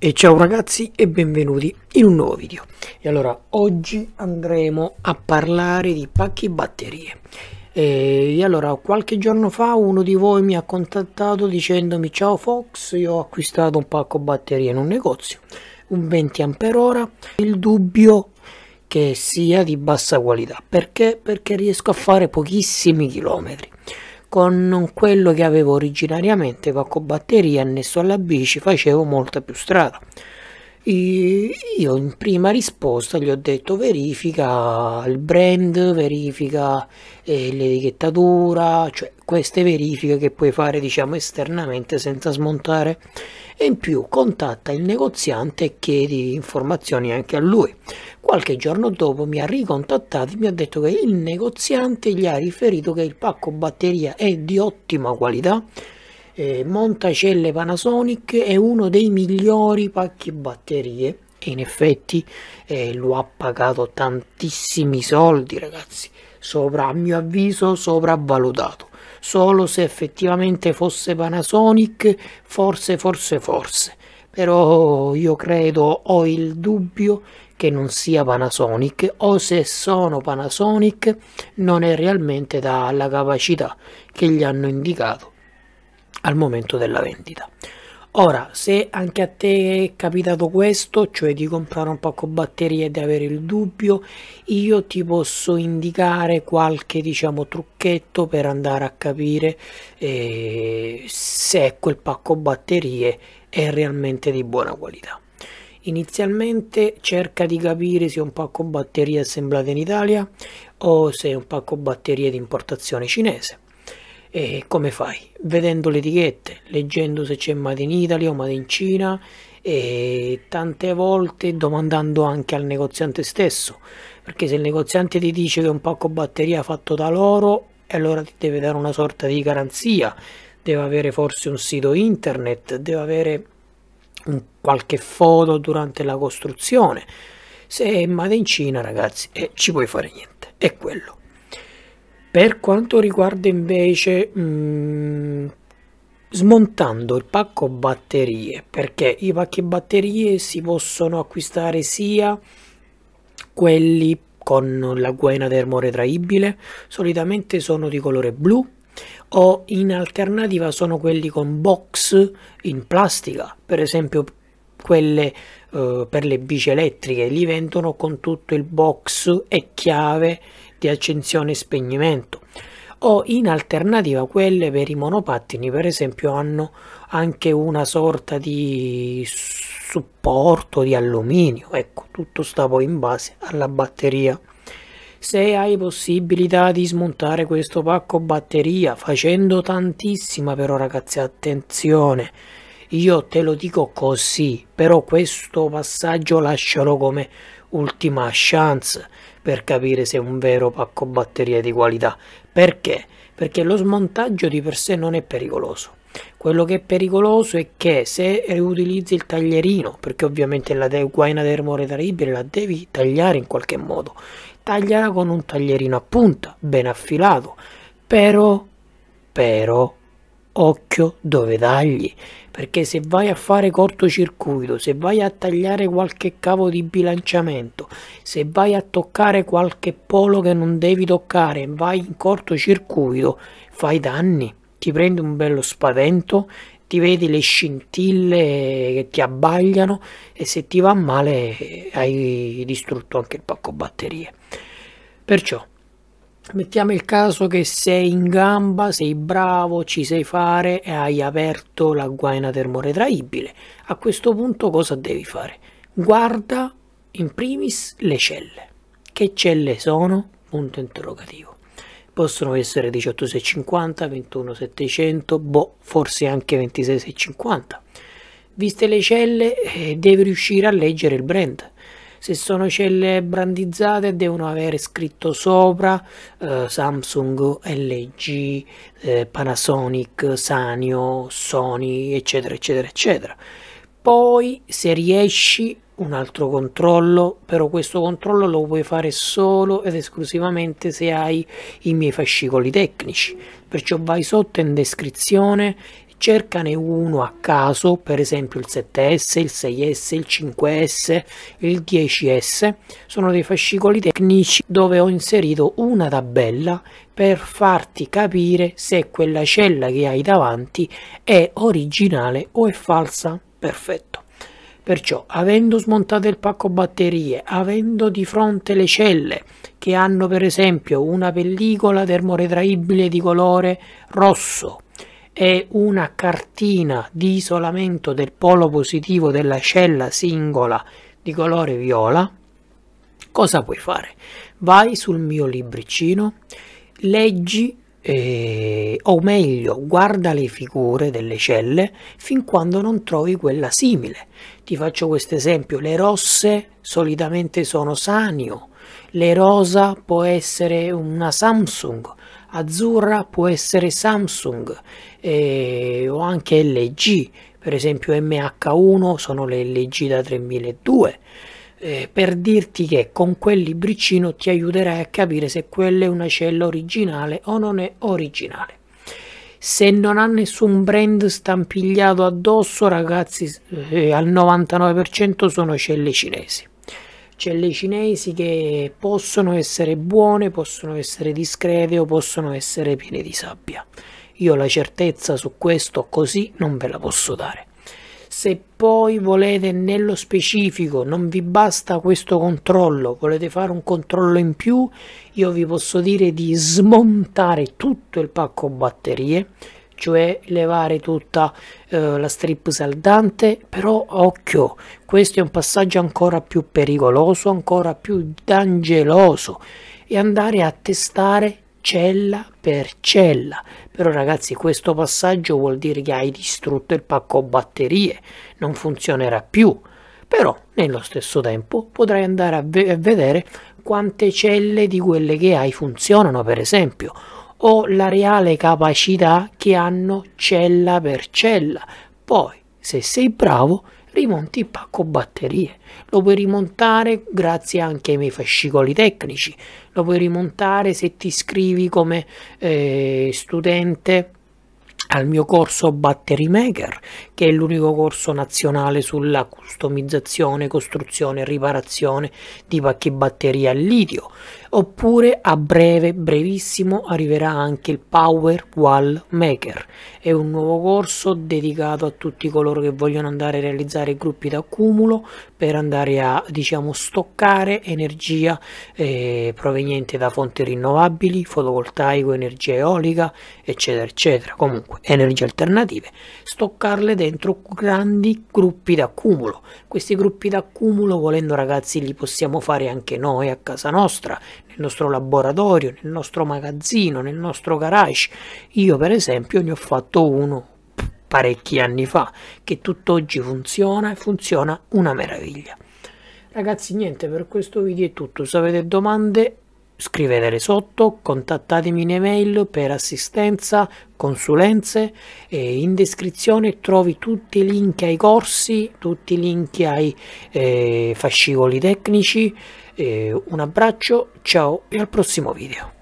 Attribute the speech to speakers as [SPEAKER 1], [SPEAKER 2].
[SPEAKER 1] E ciao ragazzi e benvenuti in un nuovo video. E allora oggi andremo a parlare di pacchi batterie. E allora qualche giorno fa uno di voi mi ha contattato dicendomi ciao Fox, io ho acquistato un pacco batterie in un negozio, un 20 Ah, il dubbio che sia di bassa qualità. Perché? Perché riesco a fare pochissimi chilometri con quello che avevo originariamente, poco batterie, annesso alla bici, facevo molta più strada io in prima risposta gli ho detto verifica il brand, verifica eh, l'etichettatura, cioè queste verifiche che puoi fare diciamo esternamente senza smontare e in più contatta il negoziante e chiedi informazioni anche a lui. Qualche giorno dopo mi ha ricontattato e mi ha detto che il negoziante gli ha riferito che il pacco batteria è di ottima qualità eh, montacelle Panasonic è uno dei migliori pacchi batterie e in effetti eh, lo ha pagato tantissimi soldi ragazzi sopra a mio avviso sopravvalutato solo se effettivamente fosse Panasonic forse forse forse però io credo ho il dubbio che non sia Panasonic o se sono Panasonic non è realmente dalla capacità che gli hanno indicato al momento della vendita. Ora, se anche a te è capitato questo, cioè di comprare un pacco batterie e di avere il dubbio, io ti posso indicare qualche diciamo trucchetto per andare a capire eh, se quel pacco batterie è realmente di buona qualità. Inizialmente cerca di capire se è un pacco batterie è assemblato in Italia o se è un pacco batterie di importazione cinese e come fai? Vedendo le etichette, leggendo se c'è Made in Italy o Made in Cina e tante volte domandando anche al negoziante stesso, perché se il negoziante ti dice che è un pacco batteria fatto da loro, allora ti deve dare una sorta di garanzia, deve avere forse un sito internet, deve avere qualche foto durante la costruzione. Se è Made in Cina, ragazzi, eh, ci puoi fare niente, è quello. Per quanto riguarda invece mh, mm, smontando il pacco batterie, perché i pacchi batterie si possono acquistare sia quelli con la guaina termoretraibile, solitamente sono di colore blu, o in alternativa sono quelli con box in plastica, per esempio quelle eh, per le bici elettriche, li vendono con tutto il box e chiave di accensione e spegnimento o in alternativa quelle per i monopattini per esempio hanno anche una sorta di supporto di alluminio ecco tutto sta poi in base alla batteria se hai possibilità di smontare questo pacco batteria facendo tantissima però ragazzi attenzione io te lo dico così, però questo passaggio lascerò come ultima chance per capire se è un vero pacco batteria di qualità. Perché? Perché lo smontaggio di per sé non è pericoloso. Quello che è pericoloso è che se riutilizzi il taglierino, perché ovviamente la guaina termoretaribile la devi tagliare in qualche modo, tagliala con un taglierino a punta, ben affilato, però, però, occhio dove tagli, perché se vai a fare cortocircuito, se vai a tagliare qualche cavo di bilanciamento, se vai a toccare qualche polo che non devi toccare, vai in cortocircuito, fai danni, ti prendi un bello spavento, ti vedi le scintille che ti abbagliano e se ti va male hai distrutto anche il pacco batterie. Perciò Mettiamo il caso che sei in gamba, sei bravo, ci sai fare e hai aperto la guaina termoretraibile. A questo punto cosa devi fare? Guarda in primis le celle. Che celle sono? Punto interrogativo. Possono essere 18650, 21700, boh, forse anche 26650. Viste le celle eh, devi riuscire a leggere il brand se sono celle brandizzate devono avere scritto sopra eh, Samsung, LG, eh, Panasonic, Sanio, Sony, eccetera, eccetera, eccetera. Poi se riesci un altro controllo, però questo controllo lo puoi fare solo ed esclusivamente se hai i miei fascicoli tecnici. Perciò vai sotto in descrizione cercane uno a caso, per esempio il 7S, il 6S, il 5S, il 10S, sono dei fascicoli tecnici dove ho inserito una tabella per farti capire se quella cella che hai davanti è originale o è falsa. Perfetto. Perciò, avendo smontato il pacco batterie, avendo di fronte le celle che hanno per esempio una pellicola termoretraibile di colore rosso, è una cartina di isolamento del polo positivo della cella singola di colore viola, cosa puoi fare? Vai sul mio libricino, leggi eh, o meglio guarda le figure delle celle fin quando non trovi quella simile. Ti faccio questo esempio, le rosse solitamente sono sanio, le rosa può essere una Samsung, azzurra può essere Samsung eh, o anche LG, per esempio MH1 sono le LG da 3002. Eh, per dirti che con quel libricino ti aiuterai a capire se quella è una cella originale o non è originale. Se non ha nessun brand stampigliato addosso, ragazzi, eh, al 99% sono celle cinesi. C'è le cinesi che possono essere buone, possono essere discrete o possono essere piene di sabbia. Io la certezza su questo così non ve la posso dare. Se poi volete nello specifico, non vi basta questo controllo, volete fare un controllo in più, io vi posso dire di smontare tutto il pacco batterie cioè levare tutta eh, la strip saldante però occhio questo è un passaggio ancora più pericoloso ancora più dangeroso e andare a testare cella per cella però ragazzi questo passaggio vuol dire che hai distrutto il pacco batterie non funzionerà più però nello stesso tempo potrai andare a, ve a vedere quante celle di quelle che hai funzionano per esempio o la reale capacità che hanno cella per cella. Poi, se sei bravo, rimonti il pacco batterie. Lo puoi rimontare grazie anche ai miei fascicoli tecnici. Lo puoi rimontare se ti iscrivi come eh, studente al mio corso Battery Maker, che è l'unico corso nazionale sulla customizzazione, costruzione e riparazione di pacchi batteria al litio, oppure a breve, brevissimo, arriverà anche il Power Wall Maker, è un nuovo corso dedicato a tutti coloro che vogliono andare a realizzare gruppi d'accumulo per andare a diciamo stoccare energia eh, proveniente da fonti rinnovabili, fotovoltaico, energia eolica, eccetera eccetera. Comunque energie alternative, stoccarle dentro grandi gruppi d'accumulo. Questi gruppi d'accumulo, volendo ragazzi, li possiamo fare anche noi a casa nostra, nel nostro laboratorio, nel nostro magazzino, nel nostro garage. Io per esempio ne ho fatto uno parecchi anni fa, che tutt'oggi funziona e funziona una meraviglia. Ragazzi niente, per questo video è tutto, se avete domande scrivetele sotto, contattatemi in email per assistenza, consulenze e in descrizione trovi tutti i link ai corsi, tutti i link ai eh, fascicoli tecnici. Eh, un abbraccio, ciao e al prossimo video.